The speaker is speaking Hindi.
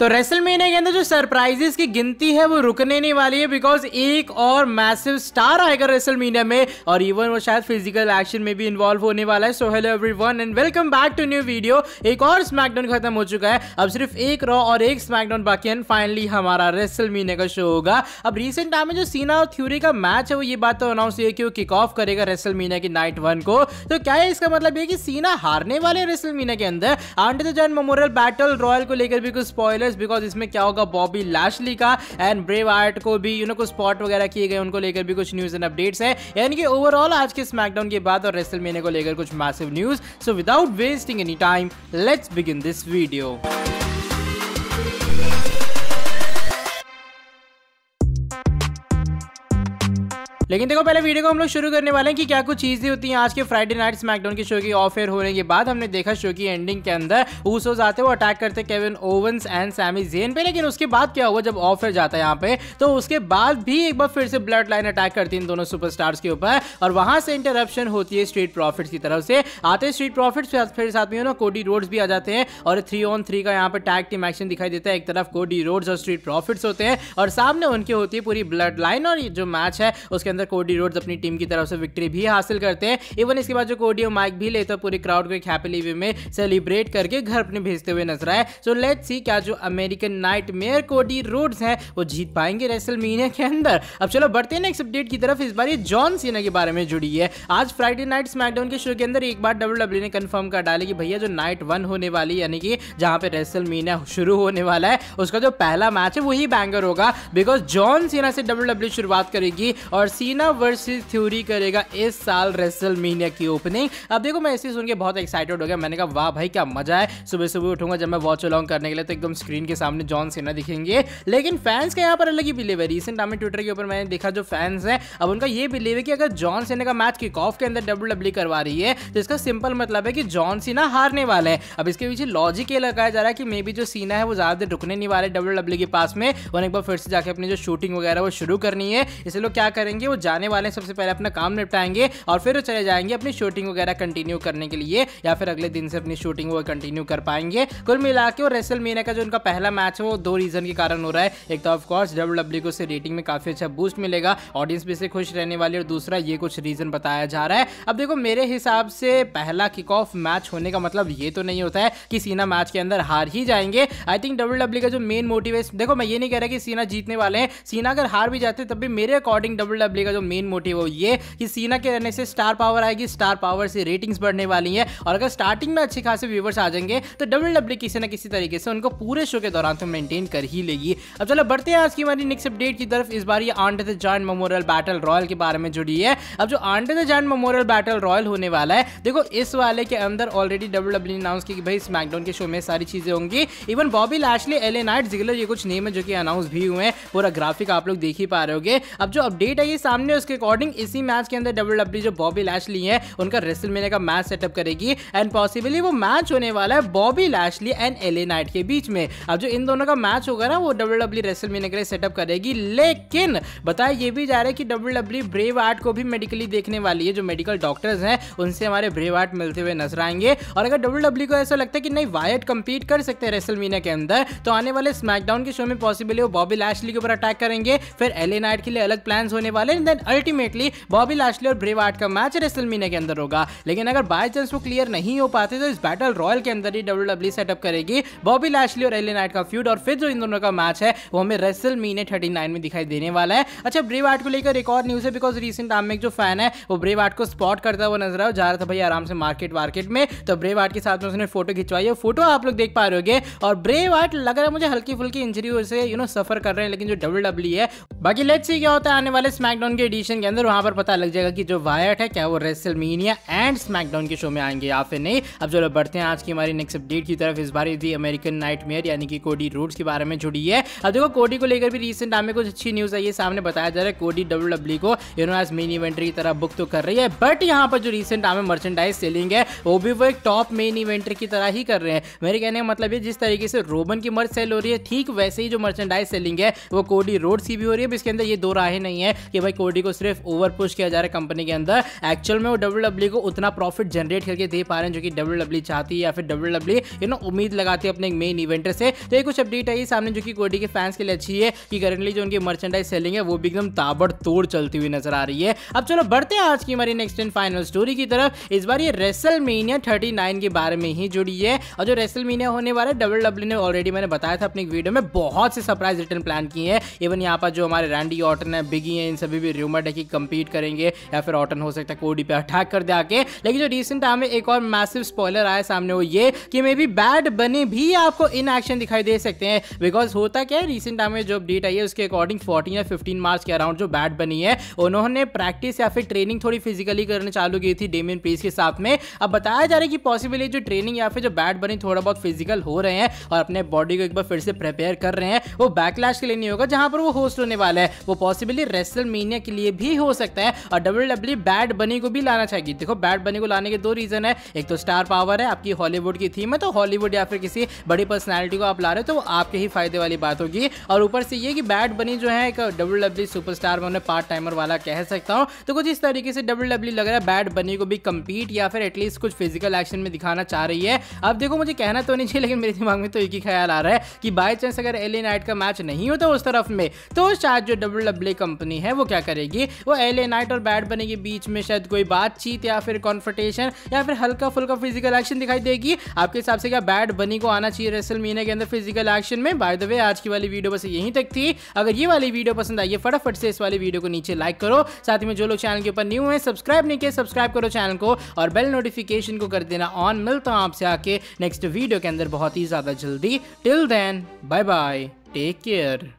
तो रेसल महीने के अंदर जो सरप्राइजेस की गिनती है वो रुकने नहीं वाली है बिकॉज एक और मैसिव स्टार आएगा रेसल में और इवन वो शायद फिजिकल एक्शन में भी इन्वॉल्व होने वाला है so hello everyone and welcome back to new video एक और स्मैकडाउन खत्म हो चुका है अब सिर्फ एक रॉ और एक स्मैकडाउन बाकी एंड फाइनली हमारा रेसल का शो होगा अब रिसेंट टाइम में जो सीना और थ्यूरी का मैच है वो ये बात तो अनाउंस हुई है कि वो किक ऑफ करेगा रेसल की नाइट वन को तो क्या है इसका मतलब ये कि सीना हारने वाले रेसल के अंदर Andre the Giant Memorial Battle Royal को लेकर भी कुछ स्पॉयलर प्लेयर्स बिकॉज इसमें क्या होगा बॉबी लाशली का एंड ब्रेव आर्ट को भी यू नो कुछ स्पॉट वगैरह किए गए उनको लेकर भी कुछ न्यूज एंड अपडेट्स है यानी कि ओवरऑल आज के स्मैकडाउन के बाद और रेसल को लेकर कुछ massive news so without wasting any time let's begin this video लेकिन देखो पहले वीडियो को हम लोग शुरू करने वाले हैं कि क्या कुछ चीजें होती हैं आज के फ्राइडे नाइट स्मैकडाउन के शो की ऑफर होने के बाद हमने देखा शो की एंडिंग के अंदर ऊसोज आते वो अटैक करते Kevin Owens and Sammy Zayn पे लेकिन उसके बाद क्या हुआ जब ऑफेयर जाता है यहाँ पे तो उसके बाद भी एक बार फिर से ब्लड लाइन अटैक करती है इन दोनों सुपर के ऊपर और वहां से इंटरप्शन होती है स्ट्रीट प्रॉफिट की तरफ से आते स्ट्रीट प्रॉफिट फिर साथ में ना कोडी रोड्स भी आ जाते हैं और थ्री ऑन थ्री का यहाँ पे टैग टीम एक्शन दिखाई देता है एक तरफ कोडी रोड्स और स्ट्रीट प्रॉफिट होते हैं और सामने उनके होती है पूरी ब्लड लाइन और जो मैच है उसके अंदर अंदर कोडी रोड्स अपनी टीम की तरफ से विक्ट्री भी हासिल करते हैं इवन इसके बाद जो कोडी और माइक भी लेते तो हैं पूरे क्राउड को एक हैप्पीली वे में सेलिब्रेट करके घर अपने भेजते हुए नजर आए सो लेट सी क्या जो American nightmare Cody Rhodes हैं वो जीत पाएंगे रेसल मीनिया के अंदर अब चलो बढ़ते हैं नेक्स्ट अपडेट की तरफ इस बार ये जॉन सीना के बारे में जुड़ी है आज फ्राइडे नाइट स्मैकडाउन के शो के अंदर एक बार डब्ल्यू डब्ल्यू e ने कन्फर्म कर डाले कि भैया जो नाइट वन होने वाली यानी कि जहाँ पे रेसल मीनिया शुरू होने वाला है उसका जो पहला मैच है वही बैंगर होगा बिकॉज जॉन सीना से डब्ल्यू डब्ल्यू e शुरुआत करेगी और सी सीना वर्सेस थ्योरी करेगा इस साल रेसल मीनिया की ओपनिंग अब देखो मैं इसे सुन के बहुत एक्साइटेड हो गया मैंने कहा वाह भाई क्या मजा है सुबह सुबह उठूंगा जब मैं वॉच अलॉन्ग करने के लिए तो एकदम स्क्रीन के सामने जॉन सीना दिखेंगे लेकिन फैंस का यहाँ पर अलग ही बिलीव है रिसेंट हमें ट्विटर के ऊपर मैंने देखा जो फैंस है अब उनका ये बिलीव है कि अगर जॉन सीना का मैच किक ऑफ के अंदर डब्ल्यू डब्ल्यू e करवा रही है तो इसका सिंपल मतलब है कि जॉन सीना हारने वाला है अब इसके पीछे लॉजिक ये लगाया जा रहा है कि मे बी जो सीना है वो ज़्यादा देर रुकने नहीं वाले डब्ल्यू डब्ल्यू के पास में उन्हें एक बार फिर से जाके अपनी जो शूटिंग वगैरह वो शुरू करनी है इसलिए लोग क्या करेंगे वो जाने वाले हैं सबसे पहले अपना काम निपटाएंगे और फिर वो चले जाएंगे अपनी शूटिंग वगैरह कंटिन्यू करने के लिए या फिर अगले दिन से अपनी शूटिंग वो कंटिन्यू कर पाएंगे कुल मिला के और रेसल मीना का जो उनका पहला मैच है वो दो रीजन के कारण हो रहा है एक तो ऑफकोर्स डब्ल्यू डब्ल्यू को से रेटिंग में काफी अच्छा बूस्ट मिलेगा ऑडियंस भी से खुश रहने वाली और दूसरा ये कुछ रीजन बताया जा रहा है अब देखो मेरे हिसाब से पहला किक ऑफ मैच होने का मतलब ये तो नहीं होता है कि सीना मैच के अंदर हार ही जाएंगे आई थिंक डब्ल्यू डब्ल्यू का जो मेन मोटिव है देखो मैं ये नहीं कह रहा कि सीना जीतने वाले हैं सीना अगर हार भी जाते तब भी मेरे अकॉर्डिंग डब्ल्यू डब्ल्यू का जो मेन मोटिव है ये कि सीना के रहने से स्टार पावर आएगी स्टार पावर से रेटिंग्स बढ़ने वाली है और अगर स्टार्टिंग में अच्छे खासे व्यूवर्स आ जाएंगे तो डब्ल्यू डब्ल्यू e किसी ना किसी तरीके से उनको पूरे शो के दौरान तो मेंटेन कर ही लेगी अब चलो बढ़ते हैं आज की हमारी नेक्स्ट अपडेट की तरफ इस बार ये Andre the Giant Memorial Battle Royal के बारे में जुड़ी है अब जो Andre the Giant Memorial Battle Royal होने वाला है देखो इस वाले के अंदर ऑलरेडी डब्ल्यू डब्ल्यू अनाउंस की भाई स्मैकडाउन के शो में सारी चीजें होंगी even Bobby Lashley LA Knight Ziggler ये कुछ नेम है जो कि अनाउंस भी हुए हैं पूरा ग्राफिक आप लोग देख ही पा रहे होगे अब जो अपडेट है ये सामने उसके अकॉर्डिंग इसी मैच के अंदर डब्ल्यू डब्ल्यू e जो बॉबी लैशली है उनका रेसल मेले का मैच सेटअप करेगी एंड पॉसिबली वो मैच होने वाला है Bobby Lashley and LA Knight के बीच में अब जो इन दोनों का मैच होगा ना वो डब्ल्यू डब्ल्यू रेसल मेले के लिए सेटअप करेगी लेकिन बताया ये भी जा रहा है कि डब्ल्यू डब्ल्यू ब्रेव आर्ट को भी मेडिकली देखने वाली है जो मेडिकल डॉक्टर्स हैं उनसे हमारे ब्रेव आर्ट मिलते हुए नजर आएंगे और अगर डब्ल्यू डब्ल्यू e को ऐसा लगता है कि नहीं वायट कंपीट कर सकते हैं रेसल मीना के अंदर तो आने वाले स्मैकडाउन के शो में पॉसिबली वो बॉबी लैशली के ऊपर अटैक करेंगे फिर एले नाइट के लिए अलग प्लान्स होने वाले and then ultimately Bobby Lashley और ब्रेवार्ड का मैच रेसलमीना के अंदर होगा लेकिन अगर बाई चांस वो क्लियर नहीं हो पाते तो इस बैटल रॉयल के अंदर ही डब्ल्यू डब्ल्यू सेटअप करेगी बॉबी लाशली और एलिन का फ्यूड और फिर जो इन दोनों का मैच है वो हमें रेसल मीने थर्टी में दिखाई देने वाला है अच्छा ब्रेवार्ड को लेकर एक और न्यूज़ है बिकॉज रिसेंट आम में जो फैन है वो ब्रेवार्ड को स्पॉट करता हुआ नजर आया जा रहा था भाई आराम से मार्केट वार्केट में तो ब्रेवार्ड के साथ में उसने फोटो खिंचवाई है फोटो आप लोग देख पा रहे हो और ब्रेवार्ड लग रहा है मुझे हल्की फुल्की इंजरी से यू नो सफर कर रहे हैं लेकिन जो डब्ल्यू e है बाकी लेट्स सी क्या होता है आने वाले स्मैकडाउन स्मैकडाउन के एडिशन के अंदर वहां पर पता लग जाएगा कि जो वायट है क्या वो रेसलमीनिया एंड स्मैकडाउन के शो में आएंगे या फिर नहीं अब चलो बढ़ते हैं आज की हमारी नेक्स्ट अपडेट की तरफ इस बार दी अमेरिकन नाइट यानी कि कोडी रूट्स के बारे में जुड़ी है अब देखो कोडी को लेकर भी रिसेंट टाइम में कुछ अच्छी न्यूज़ आई है सामने बताया जा रहा है कोडी डब्ल्यू डब्ल्यू को इन्होंने आज मेन इवेंट की तरह बुक तो कर रही है बट यहाँ पर जो रिसेंट टाइम में मर्चेंडाइज सेलिंग है वो भी वो एक टॉप मेन इवेंट की तरह ही कर रहे हैं मेरे कहने का मतलब ये जिस तरीके से रोबन की मर्च सेल हो रही है ठीक वैसे ही जो मर्चेंडाइज सेलिंग है वो कोडी रोड्स की भी हो रही है इसके अंदर ये दो राहें नहीं है कि भाई कोडी को सिर्फ ओवर पुश किया जा रहा है कंपनी के अंदर एक्चुअल में वो डब्ल्यू डब्ल्यू e को उतना प्रॉफिट जनरेट करके दे पा रहे हैं जो कि डब्ल्यू डब्ल्यू e चाहती है या फिर डब्ल्यू डब्ल्यू यू नो उम्मीद लगाती है अपने मेन इवेंटर से तो ये कुछ अपडेट आई सामने जो कि कोडी के फैंस के लिए अच्छी है कि करेंटली जो उनकी मर्चेंडाइज सेलिंग है वो भी एकदम ताबड़ तोड़ चलती हुई नजर आ रही है अब चलो बढ़ते हैं आज की हमारी नेक्स्ट एंड फाइनल स्टोरी की तरफ इस बार ये रेसल मीनिया थर्टी नाइन के बारे में ही जुड़ी है और जो रेसल मीनिया होने वाला है डब्ल्यू डब्ल्यू e ने ऑलरेडी मैंने बताया था अपनी वीडियो में बहुत से सरप्राइज रिटर्न प्लान किए हैं इवन यहाँ पर जो हमारे रैंडी ऑटन है बिगी है इन सभी भी र्यूमर्ड है कि कंपीट करेंगे या फिर ऑटन हो सकता है कोडी पे अटैक कर दे आके लेकिन जो रिसेंट टाइम में एक और मैसिव स्पॉयलर आया सामने वो ये कि मे बी बैड बने भी आपको इन एक्शन दिखाई दे सकते हैं बिकॉज होता क्या है रिसेंट टाइम में जो डेट आई है उसके अकॉर्डिंग फोर्टीन या फिफ्टीन मार्च के अराउंड जो बैड बनी है उन्होंने प्रैक्टिस या फिर ट्रेनिंग थोड़ी फिजिकली करने चालू की थी डेमिन प्रीस के साथ में अब बताया जा रहा है कि पॉसिबली जो ट्रेनिंग या फिर जो बैड बनी थोड़ा बहुत फिजिकल हो रहे हैं और अपने बॉडी को एक बार फिर से प्रिपेयर कर रहे हैं वो बैकलैश के लिए नहीं होगा जहां पर वो होस्ट होने वाला है वो पॉसिबली रेसल मीनिया दुनिया के लिए भी हो सकता है और डब्ल्यू डब्ल्यू बैड बनी को भी लाना चाहिए देखो बैड बनी को लाने के दो रीजन है एक तो स्टार पावर है आपकी हॉलीवुड की थीम है तो हॉलीवुड या फिर किसी बड़ी पर्सनैलिटी को आप ला रहे हो तो वो आपके ही फायदे वाली बात होगी और ऊपर से ये कि बैड बनी जो है एक डब्ल्यू डब्ल्यू सुपर स्टार में पार्ट टाइमर वाला कह सकता हूँ तो कुछ इस तरीके से डब्ल्यू डब्ल्यू e लग रहा है बैड बनी को भी कम्पीट या फिर एटलीस्ट कुछ फिजिकल एक्शन में दिखाना चाह रही है अब देखो मुझे कहना तो नहीं चाहिए लेकिन मेरे दिमाग में तो एक ही ख्याल आ रहा है कि बाई चांस अगर एलियन नाइट का मैच नहीं होता उस तरफ में तो शायद जो डब्ल्यू डब्ल्यू कंपनी है वो क्या करेगी वो एले नाइट और बैट बनेगी बीच में शायद कोई बातचीत या फिर कॉन्फ्रटेशन या फिर हल्का फुल्का फिजिकल एक्शन दिखाई देगी आपके हिसाब से क्या बैट बनी को आना चाहिए रेसल मीना के अंदर फिजिकल एक्शन में बाय द वे आज की वाली वीडियो बस यहीं तक थी अगर ये वाली वीडियो पसंद आई है फटाफट से इस वाली वीडियो को नीचे लाइक करो साथ ही में जो लोग चैनल के ऊपर न्यू है सब्सक्राइब नहीं किया सब्सक्राइब करो चैनल को और बेल नोटिफिकेशन को कर देना ऑन मिलता हूँ आपसे आके नेक्स्ट वीडियो के अंदर बहुत ही ज़्यादा जल्दी till then bye bye take care